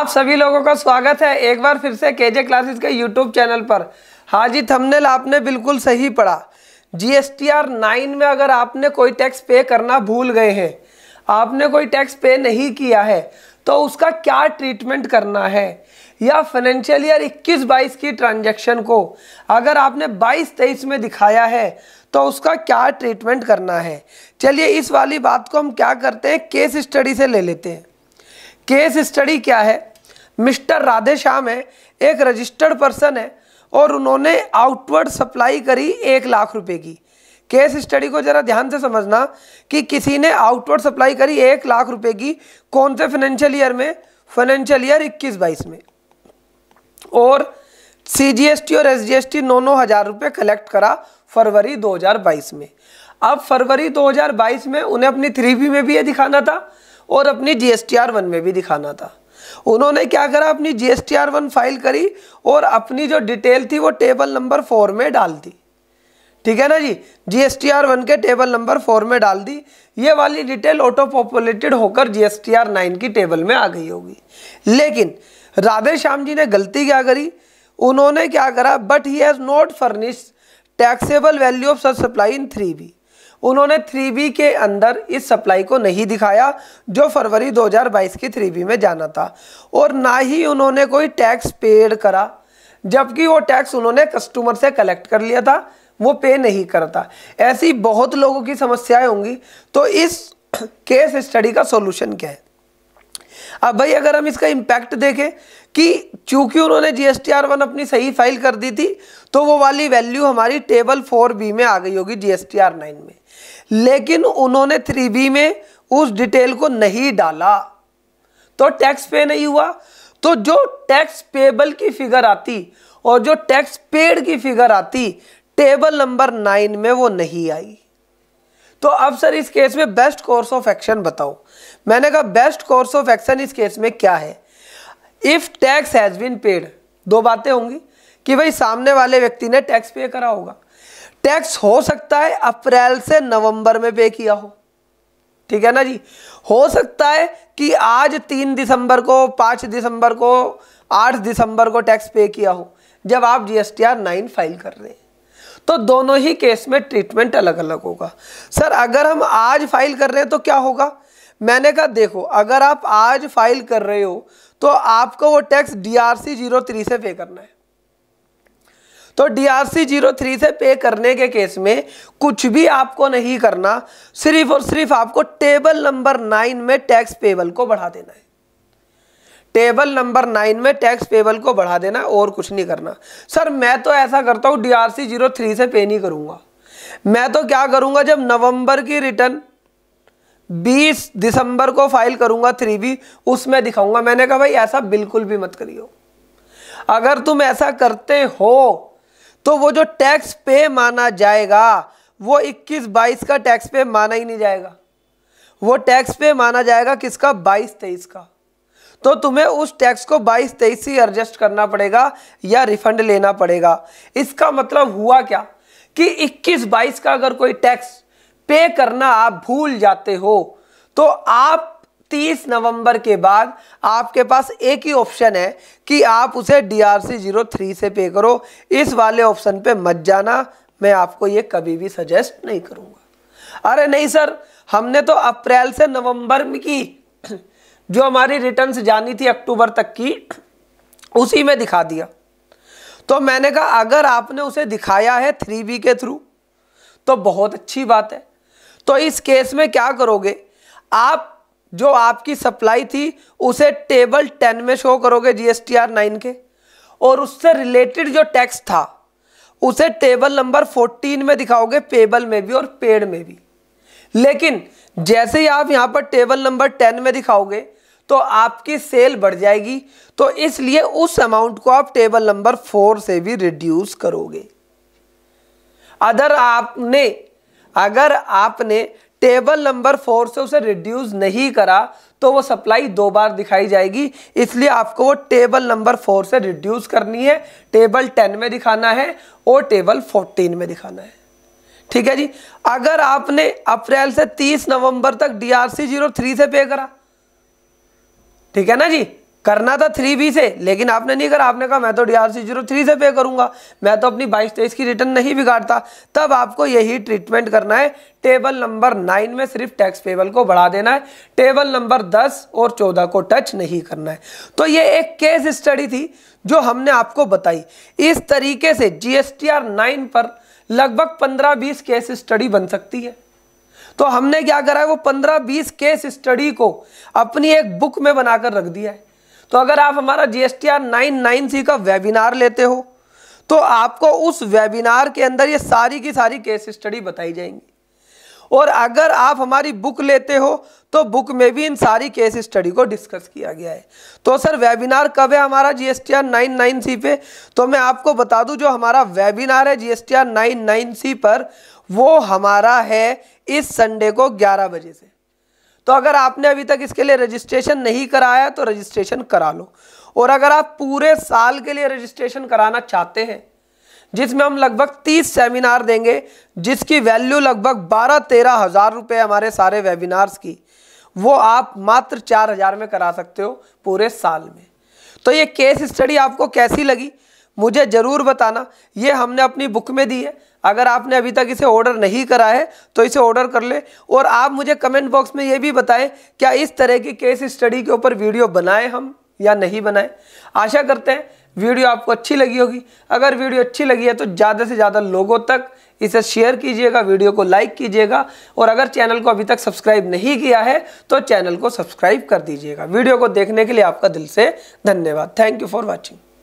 आप सभी लोगों का स्वागत है एक बार फिर से केजे क्लासेस के यूट्यूब चैनल पर हाँ जी थंबनेल आपने बिल्कुल सही पढ़ा आर नाइन में अगर आपने कोई टैक्स पे करना भूल गए हैं आपने कोई टैक्स पे नहीं किया है तो उसका क्या ट्रीटमेंट करना है या फाइनेंशियल ईयर 21 बाईस की ट्रांजैक्शन को अगर आपने 22 तेईस में दिखाया है तो उसका क्या ट्रीटमेंट करना है चलिए इस वाली बात को हम क्या करते हैं केस स्टडी से ले लेते हैं केस स्टडी क्या है मिस्टर राधे श्याम है एक रजिस्टर्ड पर्सन है और उन्होंने आउटवर्ड सप्लाई करी एक लाख रुपए की केस स्टडी को ज़रा ध्यान से समझना कि किसी ने आउटवर्ड सप्लाई करी एक लाख रुपए की कौन से फाइनेंशियल ईयर में फाइनेंशियल ईयर इक्कीस बाईस में और सी जी एस टी और एस जी एस टी नौ नौ हज़ार रुपये कलेक्ट करा फरवरी 2022 में अब फरवरी 2022 में उन्हें अपनी थ्री बी में भी ये दिखाना था और अपनी G S T R one में भी दिखाना था उन्होंने क्या करा अपनी जी एस फाइल करी और अपनी जो डिटेल थी वो टेबल नंबर फोर में डाल दी ठीक है ना जी जी एस के टेबल नंबर फोर में डाल दी ये वाली डिटेल ऑटो पॉपुलेटेड होकर जी एस की टेबल में आ गई होगी लेकिन राधे श्याम जी ने गलती क्या करी उन्होंने क्या करा but he has not furnish taxable value of sir supply in three B उन्होंने थ्री बी के अंदर इस सप्लाई को नहीं दिखाया जो फरवरी 2022 की थ्री बी में जाना था और ना ही उन्होंने कोई टैक्स पेड करा जबकि वो टैक्स उन्होंने कस्टमर से कलेक्ट कर लिया था वो पे नहीं करता ऐसी बहुत लोगों की समस्याएं होंगी तो इस केस स्टडी का सॉल्यूशन क्या है अब भाई अगर हम इसका इम्पैक्ट देखें कि चूंकि उन्होंने जी एस अपनी सही फाइल कर दी थी तो वो वाली वैल्यू हमारी टेबल फोर बी में आ गई होगी जी एस में लेकिन उन्होंने थ्री बी में उस डिटेल को नहीं डाला तो टैक्स पे नहीं हुआ तो जो टैक्स पेबल की फिगर आती और जो टैक्स पेड की फिगर आती टेबल नंबर नाइन में वो नहीं आई तो अब सर इस केस में बेस्ट कोर्स ऑफ एक्शन बताओ मैंने कहा बेस्ट कोर्स ऑफ एक्शन इस केस में क्या है if tax has been paid दो बातें होंगी कि भाई सामने वाले व्यक्ति ने टैक्स पे करा होगा टैक्स हो सकता है अप्रैल से नवंबर में पे किया हो ठीक है ना जी हो सकता है कि आज तीन दिसंबर को पाँच दिसंबर को आठ दिसंबर को टैक्स पे किया हो जब आप जीएसटीआर नाइन फाइल कर रहे हैं तो दोनों ही केस में ट्रीटमेंट अलग अलग होगा सर अगर हम आज फाइल कर रहे हैं तो क्या होगा मैंने कहा देखो अगर आप आज फाइल कर रहे हो तो आपको वो tax D R C zero three से पे करना है तो D R C zero three से पे करने के केस में कुछ भी आपको नहीं करना सिर्फ और सिर्फ आपको टेबल नंबर नाइन में टैक्स पेबल को बढ़ा देना है टेबल नंबर नाइन में टैक्स पेबल को बढ़ा देना और कुछ नहीं करना सर मैं तो ऐसा करता हूँ D R C zero three से पे नहीं करूँगा मैं तो क्या करूँगा जब नवंबर की रिटर्न 20 दिसंबर को फाइल करूँगा थ्री बी उसमें दिखाऊंगा मैंने कहा भाई ऐसा बिल्कुल भी मत करियो अगर तुम ऐसा करते हो तो वो जो टैक्स पे माना जाएगा वो इक्कीस बाईस का टैक्स पे माना ही नहीं जाएगा वो टैक्स पे माना जाएगा किसका बाईस तेईस का तो तुम्हें उस टैक्स को बाईस तेईस से एडजस्ट करना पड़ेगा या रिफंड लेना पड़ेगा इसका मतलब हुआ क्या कि इक्कीस बाईस का अगर कोई टैक्स पे करना आप भूल जाते हो तो आप 30 नवंबर के बाद आपके पास एक ही ऑप्शन है कि आप उसे D R C zero three से पे करो इस वाले ऑप्शन पे मत जाना मैं आपको ये कभी भी सजेस्ट नहीं करूँगा अरे नहीं सर हमने तो अप्रैल से नवंबर में की जो हमारी रिटर्न्स जानी थी अक्टूबर तक की उसी में दिखा दिया तो मैंने कहा अगर आपने उसे दिखाया है थ्री बी के थ्रू तो बहुत अच्छी बात है तो इस केस में क्या करोगे आप जो आपकी सप्लाई थी उसे टेबल टेन में शो करोगे जीएसटीआर नाइन के और उससे रिलेटेड जो टैक्स था उसे टेबल नंबर फोर्टीन में दिखाओगे पेबल में भी और पेड में भी लेकिन जैसे ही आप यहाँ पर टेबल नंबर टेन में दिखाओगे तो आपकी सेल बढ़ जाएगी तो इसलिए उस अमाउंट को आप टेबल नंबर फोर से भी रिड्यूस करोगे अगर आपने अगर आपने टेबल नंबर फोर से उसे रिड्यूस नहीं करा तो वो सप्लाई दो बार दिखाई जाएगी इसलिए आपको वो टेबल नंबर फोर से रिड्यूस करनी है टेबल टेन में दिखाना है और टेबल फोर्टीन में दिखाना है ठीक है जी अगर आपने अप्रैल से तीस नवंबर तक D R C zero three से पे करा ठीक है ना जी करना था थ्री बी से लेकिन आपने नहीं करा आपने कहा मैं तो D R C zero three से पे करूंगा मैं तो अपनी बाईस तेईस की रिटर्न नहीं बिगाड़ता तब आपको यही ट्रीटमेंट करना है टेबल नंबर नाइन में सिर्फ टैक्स पेबल को बढ़ा देना है टेबल नंबर दस और चौदह को टच नहीं करना है तो ये एक केस स्टडी थी जो हमने आपको बताई इस तरीके से G S T R nine पर लगभग पंद्रह बीस केस स्टडी बन सकती है तो हमने क्या करा है वो पंद्रह बीस केस स्टडी को अपनी एक बुक में बनाकर रख दिया है तो अगर आप हमारा जी एस सी का वेबिनार लेते हो तो आपको उस वेबिनार के अंदर ये सारी की सारी केस स्टडी बताई जाएंगी और अगर आप हमारी बुक लेते हो तो बुक में भी इन सारी केस स्टडी को डिस्कस किया गया है तो सर वेबिनार कब है हमारा G S nine nine C पे तो मैं आपको बता दूं जो हमारा वेबिनार है G S nine nine C पर वो हमारा है इस संडे को 11 बजे से तो अगर आपने अभी तक इसके लिए रजिस्ट्रेशन नहीं कराया तो रजिस्ट्रेशन करा लो और अगर आप पूरे साल के लिए रजिस्ट्रेशन कराना चाहते हैं जिसमें हम लगभग तीस सेमिनार देंगे जिसकी वैल्यू लगभग बारह तेरह हज़ार रुपये हमारे सारे वेबिनार्स की वो आप मात्र चार हज़ार में करा सकते हो पूरे साल में तो ये केस स्टडी आपको कैसी लगी मुझे ज़रूर बताना ये हमने अपनी बुक में दी है अगर आपने अभी तक इसे ऑर्डर नहीं करा है तो इसे ऑर्डर कर ले और आप मुझे कमेंट बॉक्स में ये भी बताएं क्या इस तरह की केस स्टडी के ऊपर वीडियो बनाएं हम या नहीं बनाएं आशा करते हैं वीडियो आपको अच्छी लगी होगी अगर वीडियो अच्छी लगी है तो ज़्यादा से ज़्यादा लोगों तक इसे शेयर कीजिएगा वीडियो को लाइक कीजिएगा और अगर चैनल को अभी तक सब्सक्राइब नहीं किया है तो चैनल को सब्सक्राइब कर दीजिएगा वीडियो को देखने के लिए आपका दिल से धन्यवाद थैंक यू फॉर वॉचिंग